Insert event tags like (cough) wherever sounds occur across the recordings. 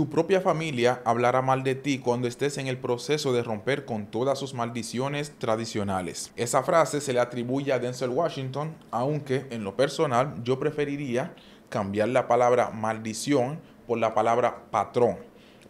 Tu propia familia hablará mal de ti cuando estés en el proceso de romper con todas sus maldiciones tradicionales. Esa frase se le atribuye a Denzel Washington, aunque en lo personal yo preferiría cambiar la palabra maldición por la palabra patrón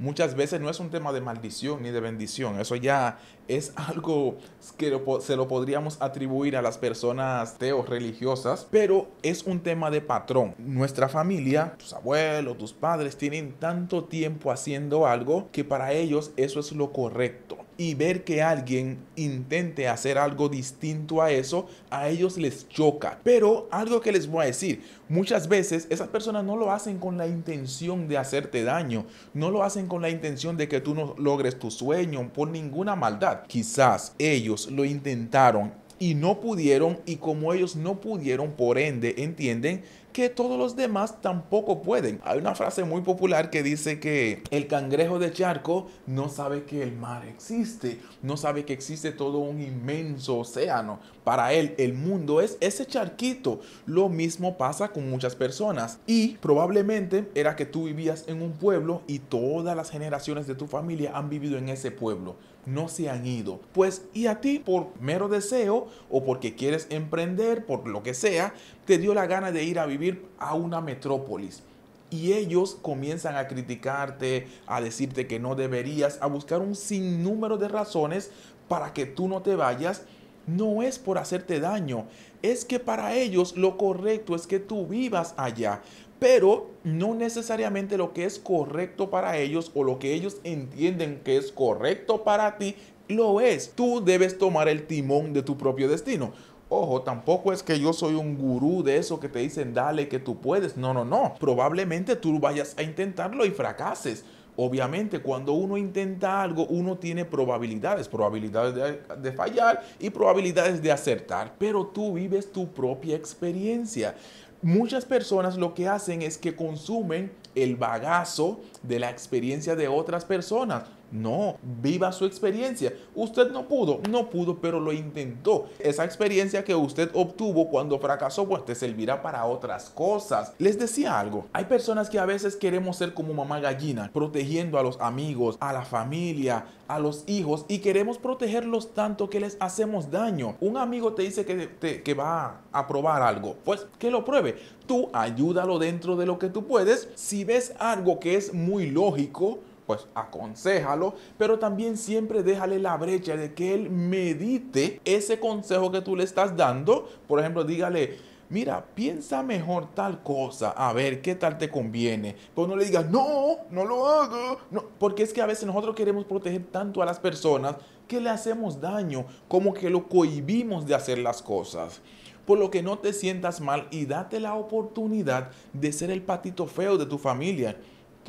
muchas veces no es un tema de maldición ni de bendición. Eso ya es (laughs) algo que se lo podríamos atribuir a las personas teos religiosas, pero es un tema de patrón. Nuestra familia, tus abuelos, tus padres, tienen tanto tiempo haciendo algo que para ellos eso es lo correcto y ver que alguien intente hacer algo distinto a eso, a ellos les choca. Pero algo que les voy a decir, muchas veces esas personas no lo hacen con la intención de hacerte daño, no lo hacen con la intención de que tú no logres tu sueño por ninguna maldad. Quizás ellos lo intentaron y no pudieron y como ellos no pudieron, por ende, entienden que todos los demás tampoco pueden. Hay una frase muy popular que dice que el cangrejo de charco no sabe que el mar existe, no sabe que existe todo un inmenso océano. Para él el mundo es ese charquito. Lo mismo pasa con muchas personas. Y probablemente era que tú vivías en un pueblo y todas las generaciones de tu familia han vivido en ese pueblo no se han ido. Pues y a ti por mero deseo o porque quieres emprender, por lo que sea, te dio la gana de ir a vivir a una metrópolis. Y ellos comienzan a criticarte, a decirte que no deberías, a buscar un sinnúmero de razones para que tú no te vayas. No es por hacerte daño, es que para ellos lo correcto es que tú vivas allá, pero no necesariamente lo que es correcto para ellos o lo que ellos entienden que es correcto para ti lo es. Tú debes tomar el timón de tu propio destino. Ojo, tampoco es que yo soy un gurú de eso que te dicen, dale que tú puedes. No, no, no. Probablemente tú vayas a intentarlo y fracases. Obviamente, cuando uno intenta algo, uno tiene probabilidades, probabilidades de, de, fallar y probabilidades de acertar, pero tú vives tu propia experiencia. Muchas personas lo que hacen es que consumen el bagazo de la experiencia de otras personas. No, viva su experiencia. Usted no pudo, no pudo, pero lo intentó. Esa experiencia que usted obtuvo cuando fracasó, pues te servirá para otras cosas. Les decía algo, hay personas que a veces queremos ser como mamá gallina, protegiendo a los amigos, a la familia, a los hijos y queremos protegerlos tanto que les hacemos daño. Un amigo te dice que, que va a probar algo, pues que lo pruebe. Tú ayúdalo dentro de lo que tú puedes. Si ves algo que es muy lógico, pues aconsejalo, pero también siempre déjale la brecha de que él medite ese consejo que tú le estás dando. Por ejemplo, dígale, mira, piensa mejor tal cosa, a ver qué tal te conviene. Pero pues no le digas, no, no lo hago. No, porque es que a veces nosotros queremos proteger tanto a las personas que le hacemos daño, como que lo cohibimos de hacer las cosas. Por lo que no te sientas mal y date la oportunidad de ser el patito feo de tu familia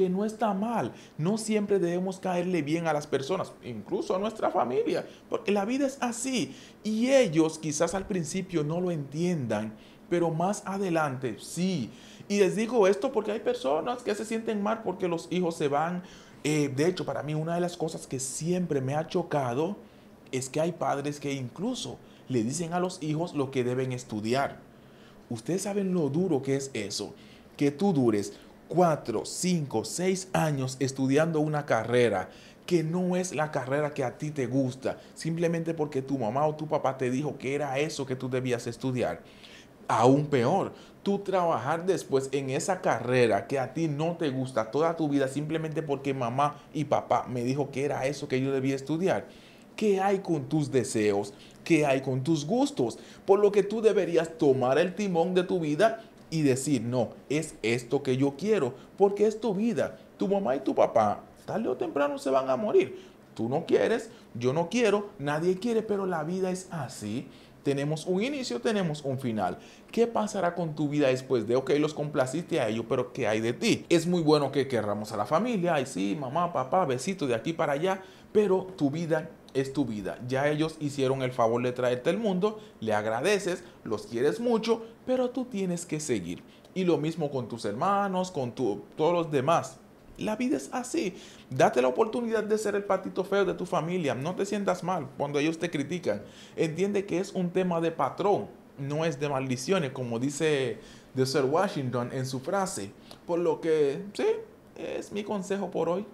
no está mal. No siempre debemos caerle bien a las personas, incluso a nuestra familia, porque la vida es así. Y ellos quizás al principio no lo entiendan, pero más adelante sí. Y les digo esto porque hay personas que se sienten mal porque los hijos se van. Eh, de hecho, para mí una de las cosas que siempre me ha chocado es que hay padres que incluso le dicen a los hijos lo que deben estudiar. Ustedes saben lo duro que es eso. Que tú dures Cuatro, cinco, seis años estudiando una carrera que no es la carrera que a ti te gusta, simplemente porque tu mamá o tu papá te dijo que era eso que tú debías estudiar. Aún peor, tú trabajar después en esa carrera que a ti no te gusta toda tu vida simplemente porque mamá y papá me dijo que era eso que yo debía estudiar. ¿Qué hay con tus deseos? ¿Qué hay con tus gustos? Por lo que tú deberías tomar el timón de tu vida y decir, no, es esto que yo quiero, porque es tu vida. Tu mamá y tu papá tarde o temprano se van a morir. Tú no quieres, yo no quiero, nadie quiere, pero la vida es así. Tenemos un inicio, tenemos un final. ¿Qué pasará con tu vida después de, ok, los complaciste a ellos, pero ¿qué hay de ti? Es muy bueno que querramos a la familia, ay sí, mamá, papá, besito de aquí para allá, pero tu vida es tu vida. Ya ellos hicieron el favor de traerte al mundo, le agradeces, los quieres mucho, pero tú tienes que seguir. Y lo mismo con tus hermanos, con todos los demás. La vida es así. Date la oportunidad de ser el patito feo de tu familia. No te sientas mal cuando ellos te critican. Entiende que es un tema de patrón, no es de maldiciones, como dice de Sir Washington en su frase. Por lo que, sí, es mi consejo por hoy.